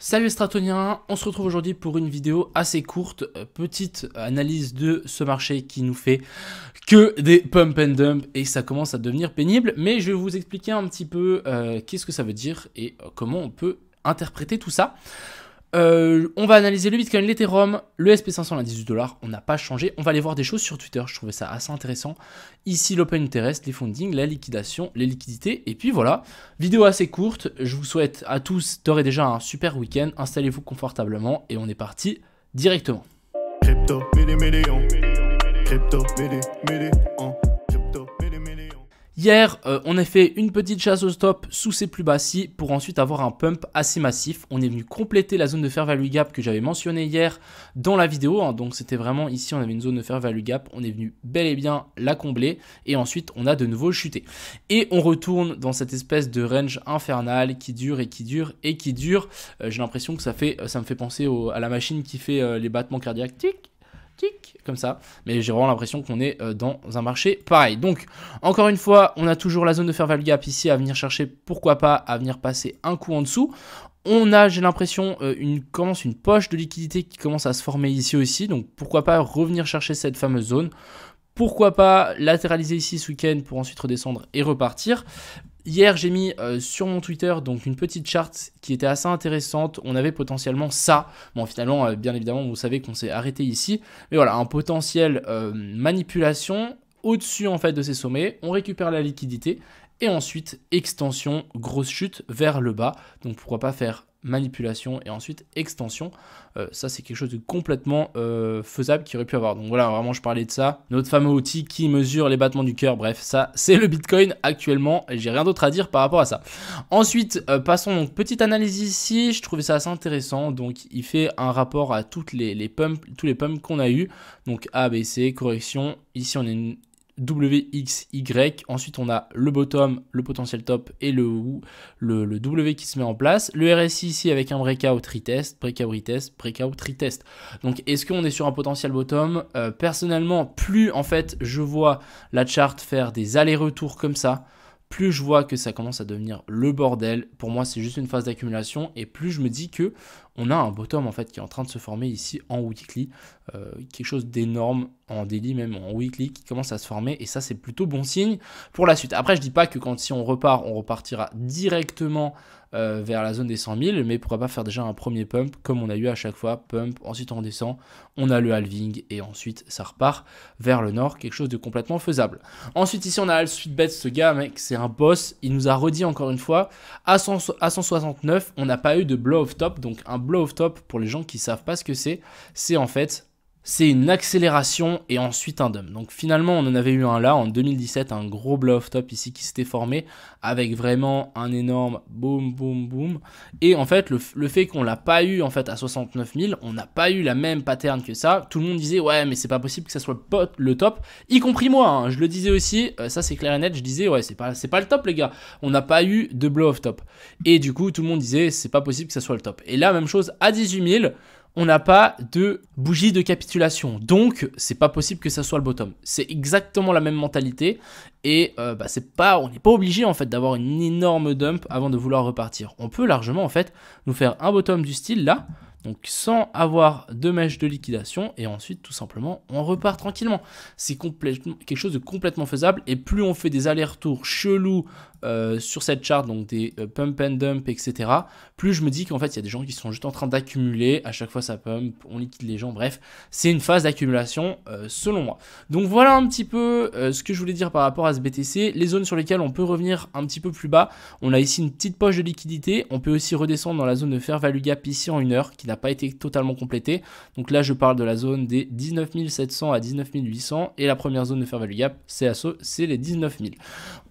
Salut les Stratoniens, on se retrouve aujourd'hui pour une vidéo assez courte, euh, petite analyse de ce marché qui nous fait que des pump and dump et ça commence à devenir pénible, mais je vais vous expliquer un petit peu euh, qu'est-ce que ça veut dire et euh, comment on peut interpréter tout ça. Euh, on va analyser le Bitcoin, l'Ethereum, le SP500, à 18 dollars. On n'a pas changé. On va aller voir des choses sur Twitter. Je trouvais ça assez intéressant. Ici, l'open interest, les fundings, la liquidation, les liquidités. Et puis voilà. Vidéo assez courte. Je vous souhaite à tous d'ores et déjà un super week-end. Installez-vous confortablement et on est parti directement. Crypto, Crypto, Hier, euh, on a fait une petite chasse au stop sous ces plus bas ci pour ensuite avoir un pump assez massif. On est venu compléter la zone de fair value gap que j'avais mentionné hier dans la vidéo. Hein. donc c'était vraiment ici, on avait une zone de fair value gap. On est venu bel et bien la combler et ensuite on a de nouveau chuté. Et on retourne dans cette espèce de range infernal qui dure et qui dure et qui dure. Euh, j'ai l'impression que ça fait, ça me fait penser à la machine qui fait euh, les battements cardiaques tic, comme ça. Mais j'ai vraiment l'impression qu'on est euh, dans un marché pareil. Donc, encore une fois, on a toujours la zone de faire gap ici à venir chercher, pourquoi pas, à venir passer un coup en dessous. On a, j'ai l'impression, euh, une, commence une poche de liquidité qui commence à se former ici aussi. Donc, pourquoi pas revenir chercher cette fameuse zone pourquoi pas latéraliser ici ce week-end pour ensuite redescendre et repartir. Hier, j'ai mis euh, sur mon Twitter donc une petite charte qui était assez intéressante. On avait potentiellement ça. Bon, finalement, euh, bien évidemment, vous savez qu'on s'est arrêté ici. Mais voilà, un potentiel euh, manipulation au-dessus en fait de ces sommets. On récupère la liquidité et ensuite extension, grosse chute vers le bas. Donc pourquoi pas faire manipulation et ensuite extension. Euh, ça, c'est quelque chose de complètement euh, faisable qui aurait pu avoir. Donc voilà, vraiment, je parlais de ça. Notre fameux outil qui mesure les battements du cœur. Bref, ça, c'est le Bitcoin actuellement. j'ai rien d'autre à dire par rapport à ça. Ensuite, euh, passons donc petite analyse ici. Je trouvais ça assez intéressant. Donc, il fait un rapport à toutes les, tous les pumps qu'on a eu. Donc A, B, C, correction. Ici, on a une WXY. Ensuite, on a le bottom, le potentiel top et le, W qui se met en place. Le RSI ici avec un breakout retest, breakout retest, breakout retest. Donc, est-ce qu'on est sur un potentiel bottom euh, Personnellement, plus en fait je vois la charte faire des allers-retours comme ça, plus je vois que ça commence à devenir le bordel. Pour moi, c'est juste une phase d'accumulation et plus je me dis que on a un bottom en fait qui est en train de se former ici en weekly, euh, quelque chose d'énorme en daily, même en weekly, qui commence à se former. Et ça, c'est plutôt bon signe pour la suite. Après, je dis pas que quand si on repart, on repartira directement euh, vers la zone des 100 000, mais pourquoi pas faire déjà un premier pump comme on a eu à chaque fois, pump, ensuite on descend, on a le halving et ensuite ça repart vers le nord, quelque chose de complètement faisable. Ensuite ici on a Al bet, ce gars mec, c'est un boss, il nous a redit encore une fois, à, à 169 on n'a pas eu de blow of top, donc un blow of top pour les gens qui savent pas ce que c'est, c'est en fait c'est une accélération et ensuite un dump. Donc finalement, on en avait eu un là en 2017, un gros blow off top ici qui s'était formé avec vraiment un énorme boom, boom, boom. Et en fait, le, fait qu'on l'a pas eu en fait à 69 000, on n'a pas eu la même pattern que ça. Tout le monde disait ouais, mais c'est pas possible que ça soit le top, y compris moi. Hein. Je le disais aussi, euh, ça c'est clair et net. Je disais ouais, c'est pas c'est pas le top les gars. On n'a pas eu de blow off top. Et du coup, tout le monde disait c'est pas possible que ça soit le top. Et là, même chose à 18 000 on n'a pas de bougie de capitulation. Donc, c'est pas possible que ça soit le bottom. C'est exactement la même mentalité. Et euh, bah, c'est pas, on n'est pas obligé en fait d'avoir une énorme dump avant de vouloir repartir. On peut largement en fait nous faire un bottom du style là donc sans avoir de mèche de liquidation, et ensuite tout simplement on repart tranquillement. C'est quelque chose de complètement faisable, et plus on fait des allers-retours chelous euh, sur cette charte, donc des euh, pump and dump, etc., plus je me dis qu'en fait il y a des gens qui sont juste en train d'accumuler, à chaque fois ça pump, on liquide les gens, bref, c'est une phase d'accumulation euh, selon moi. Donc voilà un petit peu ce que je voulais dire par rapport à ce BTC, les zones sur lesquelles on peut revenir un petit peu plus bas, on a ici une petite poche de liquidité, on peut aussi redescendre dans la zone de fair value gap ici en une heure, qui n'a pas été totalement complété Donc là, je parle de la zone des 19 700 à 19 800 et la première zone de faire value gap, c'est c'est les 19 000.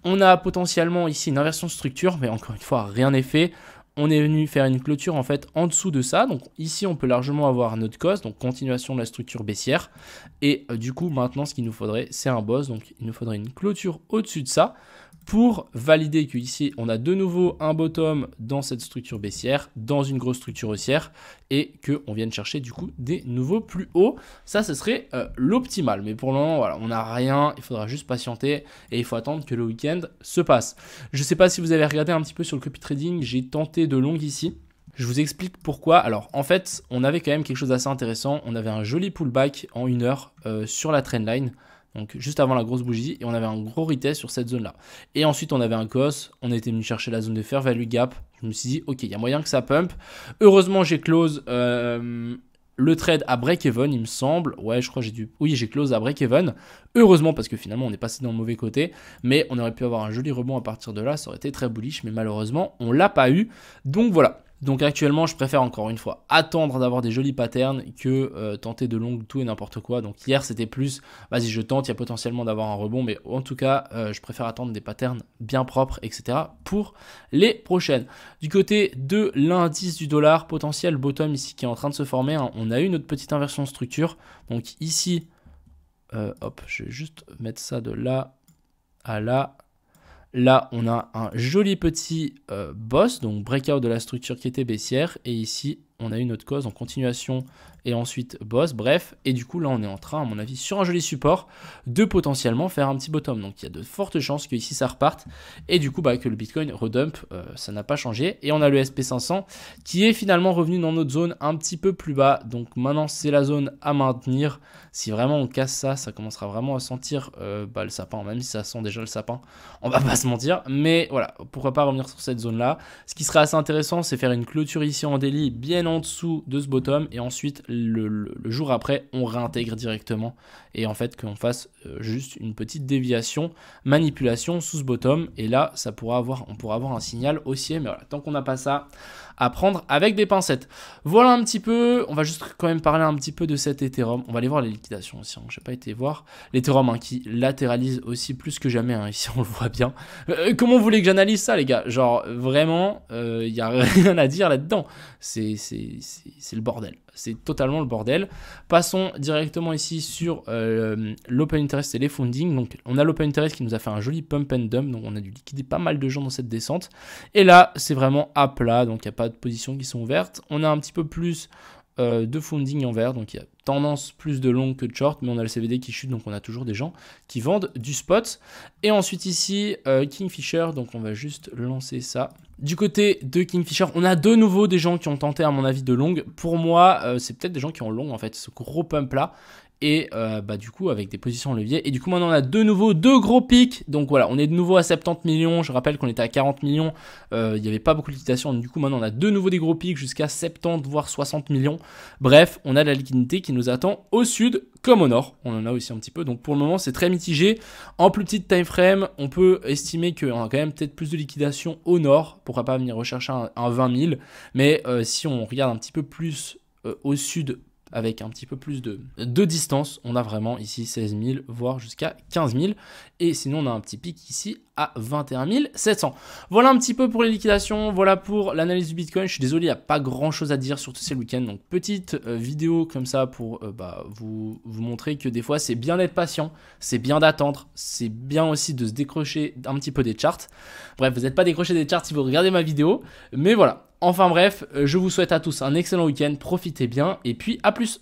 On a potentiellement ici une inversion de structure, mais encore une fois, rien n'est fait on est venu faire une clôture en fait en dessous de ça. Donc ici, on peut largement avoir notre cause, donc continuation de la structure baissière. Et euh, du coup, maintenant, ce qu'il nous faudrait, c'est un boss. Donc il nous faudrait une clôture au-dessus de ça pour valider que ici on a de nouveau un bottom dans cette structure baissière, dans une grosse structure haussière, et qu'on vienne chercher du coup des nouveaux plus hauts. Ça, ce serait euh, l'optimal. Mais pour le moment, voilà, on n'a rien, il faudra juste patienter et il faut attendre que le week-end se passe. Je ne sais pas si vous avez regardé un petit peu sur le copy trading, j'ai tenté de longue ici. Je vous explique pourquoi. Alors en fait, on avait quand même quelque chose d'assez intéressant. On avait un joli pullback en une heure euh, sur la trendline donc juste avant la grosse bougie, et on avait un gros retest sur cette zone-là. Et ensuite, on avait un cos, on était venu chercher la zone de fer, value gap. Je me suis dit, ok, il y a moyen que ça pump. Heureusement, j'ai close euh, le trade à break-even, il me semble. Ouais, je crois que j'ai dû. Oui, j'ai close à break-even. Heureusement, parce que finalement, on est passé dans le mauvais côté. Mais on aurait pu avoir un joli rebond à partir de là, ça aurait été très bullish, mais malheureusement, on l'a pas eu. Donc voilà. Donc actuellement, je préfère encore une fois attendre d'avoir des jolis patterns que euh, tenter de longues tout et n'importe quoi. Donc hier, c'était plus, vas-y, je tente, il y a potentiellement d'avoir un rebond, mais en tout cas, euh, je préfère attendre des patterns bien propres, etc. pour les prochaines. Du côté de l'indice du dollar, potentiel bottom ici qui est en train de se former, hein. on a eu notre petite inversion de structure. Donc ici, euh, hop, je vais juste mettre ça de là à là. Là, on a un joli petit euh, boss, donc breakout de la structure qui était baissière, et ici on a eu notre cause en continuation et ensuite boss, bref. Et du coup, là, on est en train, à mon avis, sur un joli support, de potentiellement faire un petit bottom. Donc, il y a de fortes chances que ici ça reparte. Et du coup, bah, que le Bitcoin redump, euh, ça n'a pas changé. Et on a le SP500 qui est finalement revenu dans notre zone un petit peu plus bas. Donc, maintenant, c'est la zone à maintenir. Si vraiment on casse ça, ça commencera vraiment à sentir euh, bah, le sapin, même si ça sent déjà le sapin. On va pas se mentir. Mais voilà, pourquoi pas revenir sur cette zone-là. Ce qui serait assez intéressant, c'est faire une clôture ici en délit, bien en dessous de ce bottom et ensuite le, jour après on réintègre directement et en fait qu'on fasse euh, juste une petite déviation, manipulation sous ce bottom et là ça pourra avoir, on pourra avoir un signal haussier mais voilà tant qu'on n'a pas ça à prendre avec des pincettes. Voilà un petit peu, on va juste quand même parler un petit peu de cet Ethereum. On va aller voir les liquidations aussi, hein, j'ai pas été voir. L'Ethereum hein, qui latéralise aussi plus que jamais, hein, ici on le voit bien. Euh, euh, comment vous voulez que j'analyse ça les gars Genre vraiment, il euh, n'y a rien à dire là-dedans. C'est le bordel c'est totalement le bordel. Passons directement ici sur euh, l'open interest et les funding. Donc on a l'open interest qui nous a fait un joli pump and dump, donc on a dû liquider pas mal de gens dans cette descente. Et là, c'est vraiment à plat, donc il n'y a pas de positions qui sont ouvertes. On a un petit peu plus euh, de funding en vert, donc il y a tendance plus de long que de short, mais on a le CVD qui chute, donc on a toujours des gens qui vendent du spot. Et ensuite ici, euh, Kingfisher, donc on va juste lancer ça. Du côté de Kingfisher, on a de nouveau des gens qui ont tenté, à mon avis, de long. Pour moi, euh, c'est peut-être des gens qui ont long, en fait, ce gros pump-là et euh, bah, du coup avec des positions levier. Et du coup maintenant on a de nouveau deux gros pics. Donc voilà, on est de nouveau à 70 millions. Je rappelle qu'on était à 40 millions. Euh, il n'y avait pas beaucoup de liquidation. Du coup maintenant on a de nouveau des gros pics jusqu'à 70 voire 60 millions. Bref, on a de la liquidité qui nous attend au sud comme au nord. On en a aussi un petit peu. Donc pour le moment c'est très mitigé. En plus petite time frame, on peut estimer qu'on a quand même peut-être plus de liquidation au nord. Pourquoi pas venir rechercher un, 20 000. Mais euh, si on regarde un petit peu plus au sud avec un petit peu plus de, distance, on a vraiment ici 16 000, voire jusqu'à 15 000. Et sinon, on a un petit pic ici à 21 700. Voilà un petit peu pour les liquidations, voilà pour l'analyse du Bitcoin. Je suis désolé, il n'y a pas grand chose à dire, tous ces week-ends. Donc petite euh, vidéo comme ça pour euh, bah, vous, vous montrer que des fois c'est bien d'être patient, c'est bien d'attendre, c'est bien aussi de se décrocher un petit peu des charts. Bref, vous n'êtes pas décroché des charts si vous regardez ma vidéo. Mais voilà, enfin bref, euh, je vous souhaite à tous un excellent week-end, profitez bien et puis à plus.